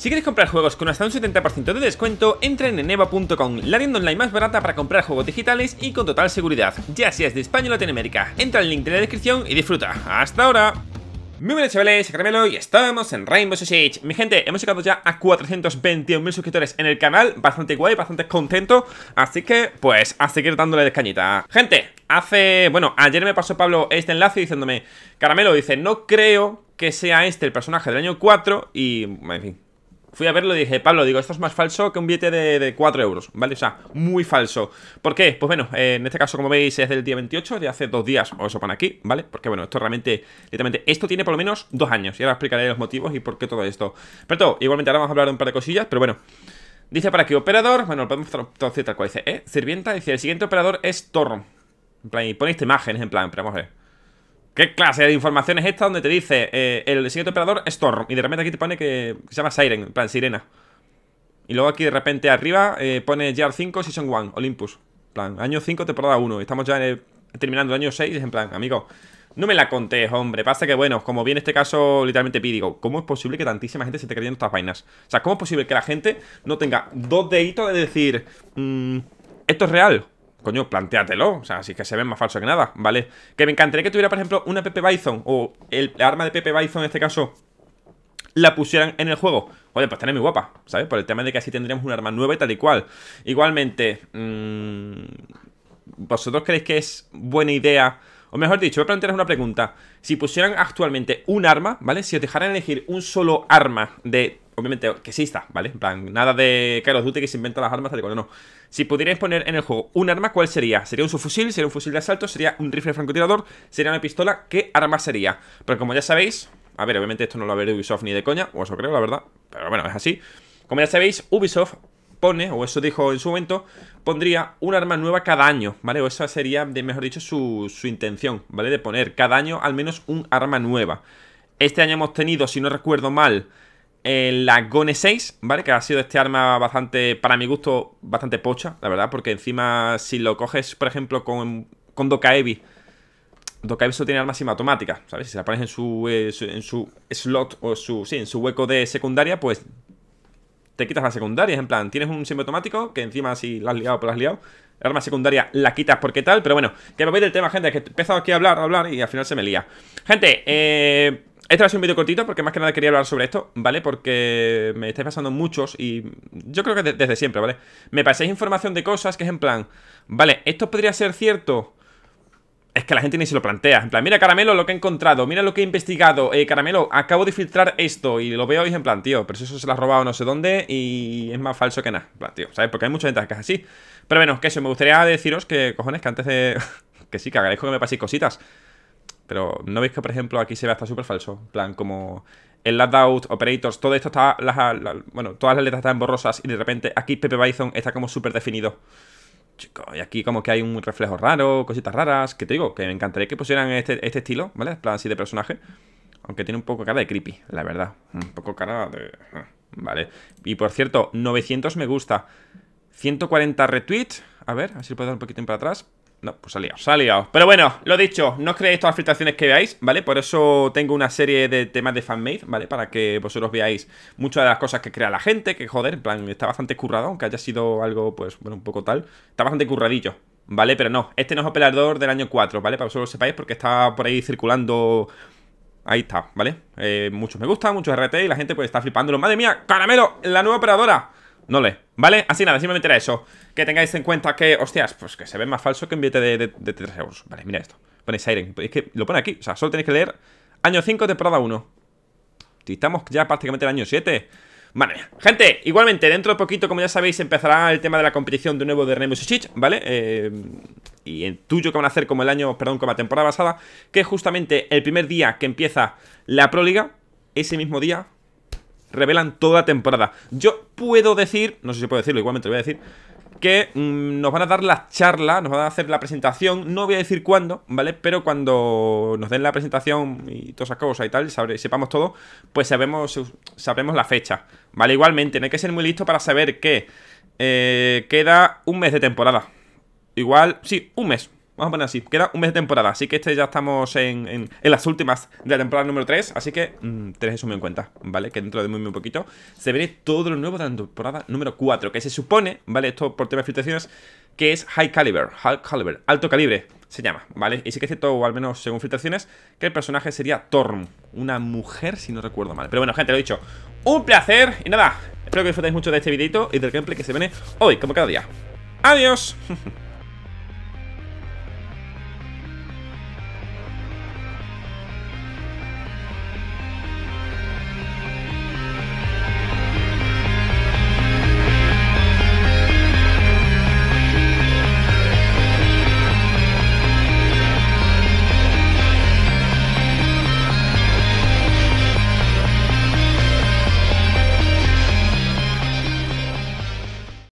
Si quieres comprar juegos con hasta un 70% de descuento, entra en eneva.com, la tienda online más barata para comprar juegos digitales y con total seguridad, ya es de España o Latinoamérica. Entra el link de la descripción y disfruta. ¡Hasta ahora! Muy buenas chavales, Caramelo y estamos en Rainbow Six Mi gente, hemos llegado ya a 421.000 suscriptores en el canal Bastante guay, bastante contento Así que, pues, a seguir dándole descañita. Gente, hace... Bueno, ayer me pasó Pablo este enlace diciéndome Caramelo, dice, no creo que sea este el personaje del año 4 Y, en fin, Fui a verlo y dije, Pablo, digo, esto es más falso que un billete de, 4 euros, ¿vale? O sea, muy falso. ¿Por qué? Pues bueno, eh, en este caso, como veis, es del día 28, de hace dos días, o eso pone aquí, ¿vale? Porque bueno, esto realmente, literalmente, esto tiene por lo menos dos años. Y ahora explicaré los motivos y por qué todo esto. Pero todo, igualmente ahora vamos a hablar de un par de cosillas, pero bueno. Dice para qué operador, bueno, podemos traducir tal cual, dice, ¿eh? Sirvienta, dice, el siguiente operador es Thor En plan, y ponéis imágenes, en plan, pero vamos a ver. ¿Qué clase de información es esta donde te dice eh, el siguiente operador Storm? Y de repente aquí te pone que, se llama Siren, en plan Sirena. Y luego aquí de repente arriba eh, pone Year 5 Season 1, Olympus. plan, año 5, temporada 1. Estamos ya terminando el año 6, en plan, amigo, no me la contes, hombre. Pasa que, bueno, como bien este caso literalmente pi, ¿cómo es posible que tantísima gente se esté creyendo estas vainas? O sea, ¿cómo es posible que la gente no tenga dos deditos de decir, mm, esto es real? coño, planteatelo. O sea, así que se ven más falso que nada, ¿vale? Que me encantaría que tuviera, por ejemplo, una Pepe Bison o el arma de Pepe Bison en este caso la pusieran en el juego. Oye, pues estaría muy guapa, ¿sabes? Por el tema de que así tendríamos un arma nueva y tal y cual. Igualmente, mm, ¿vosotros creéis que es buena idea? O mejor dicho, voy a plantearos una pregunta. Si pusieran actualmente un arma, ¿vale? Si os dejaran elegir un solo arma de obviamente, que exista, ¿vale? En plan, nada de Carlos of Duty que se inventa las armas, tal y cual, no. Si pudierais poner en el juego un arma, ¿cuál sería? ¿Sería un subfusil? ¿Sería un fusil de asalto? ¿Sería un rifle francotirador? ¿Sería una pistola? ¿Qué arma sería? Pero como ya sabéis, a ver, obviamente esto no lo veré Ubisoft ni de coña, o eso creo, la verdad, pero bueno, es así. Como ya sabéis, Ubisoft pone, o eso dijo en su momento, pondría un arma nueva cada año, ¿vale? O esa sería, de, mejor dicho, su, su intención, ¿vale? De poner cada año al menos un arma nueva. Este año hemos tenido, si no recuerdo mal, la Gone 6, ¿vale? Que ha sido este arma bastante, para mi gusto, bastante pocha, la verdad, porque encima si lo coges, por ejemplo, con, con Docaevi Dokaevi solo tiene armas semiautomáticas, ¿sabes? Si la pones en eh, su, en su slot o su, sí, en su hueco de secundaria, pues te quitas la secundaria, en plan, tienes un semiautomático que encima si la has liado, pues la has liado. arma secundaria la quitas porque tal, pero bueno, que me voy del tema, gente, que he empezado aquí a hablar, a hablar y al final se me lía. Gente, eh este va a ser un vídeo cortito porque más que nada quería hablar sobre esto, ¿vale? Porque me estáis pasando muchos y yo creo que desde siempre, ¿vale? Me pasáis información de cosas que es en plan, vale, esto podría ser cierto. Es que la gente ni se lo plantea. En plan, mira Caramelo lo que he encontrado, mira lo que he investigado. Eh, Caramelo, acabo de filtrar esto y lo veo y en plan, tío, pero eso se lo ha robado no sé dónde y es más falso que nada. En plan, tío, ¿sabes? Porque hay mucha gente que es así. Pero bueno, que eso, me gustaría deciros que, cojones, que antes de... que sí, que agradezco que me paséis cositas. Pero no veis que, por ejemplo, aquí se ve hasta súper falso. plan, como el layout, operators, todo esto está. bueno, todas las letras están borrosas y de repente aquí Pepe Bison está como súper definido. Chicos, y aquí como que hay un reflejo raro, cositas raras. Que te digo, que me encantaría que pusieran este, este estilo, ¿vale? plan así de personaje. Aunque tiene un poco cara de creepy, la verdad. Un poco cara de. Ah, vale. Y por cierto, 900 me gusta. 140 retweets. A ver, así si puedo dar un poquitín para atrás. No, pues ha liado, se ha liado. Pero bueno, lo dicho, no os creéis todas las filtraciones que veáis, ¿vale? Por eso tengo una serie de temas de fanmade, ¿vale? Para que vosotros veáis muchas de las cosas que crea la gente, que joder, en plan, está bastante currado, aunque haya sido algo, pues, bueno, un poco tal. Está bastante curradillo, ¿vale? Pero no, este no es operador del año 4, ¿vale? Para que vosotros lo sepáis, porque está por ahí circulando... Ahí está, ¿vale? Eh, muchos me gustan, muchos RT y la gente pues está flipándolo. ¡Madre mía! ¡Caramelo! ¡La nueva operadora! no le, ¿vale? Así nada, simplemente era eso Que tengáis en cuenta que, hostias, pues que se ve más falso que un billete de, 3 euros Vale, mira esto, ponéis Siren, es que lo pone aquí, o sea, solo tenéis que leer Año 5, temporada 1 Y estamos ya prácticamente el año 7 Vale, Gente, igualmente, dentro de poquito, como ya sabéis, empezará el tema de la competición de nuevo de Rainbow Six ¿vale? Eh, y en tuyo que van a hacer como el año, perdón, como la temporada pasada, que justamente el primer día que empieza la próliga ese mismo día revelan toda temporada. Yo puedo decir, no sé si puedo decirlo, igualmente lo voy a decir, que mm, nos van a dar la charla, nos van a hacer la presentación, no voy a decir cuándo, ¿vale? Pero cuando nos den la presentación y todas esas cosas y tal, sepamos todo, pues sabemos, sabremos la fecha, ¿vale? Igualmente, no hay que ser muy listo para saber que eh, queda un mes de temporada. Igual, sí, un mes, vamos a poner así, queda un mes de temporada, así que este ya estamos en, las últimas de la temporada número 3, así que mm, tres eso muy en cuenta, ¿vale? Que dentro de muy, muy poquito se viene todo lo nuevo de la temporada número 4, que se supone, ¿vale? Esto por tema de filtraciones, que es High Caliber, High Caliber, alto calibre, se llama, ¿vale? Y sí que es cierto, o al menos según filtraciones, que el personaje sería Torm, una mujer, si no recuerdo mal. Pero bueno, gente, lo he dicho, un placer y nada, espero que disfrutéis mucho de este videito y del gameplay que se viene hoy, como cada día. ¡Adiós!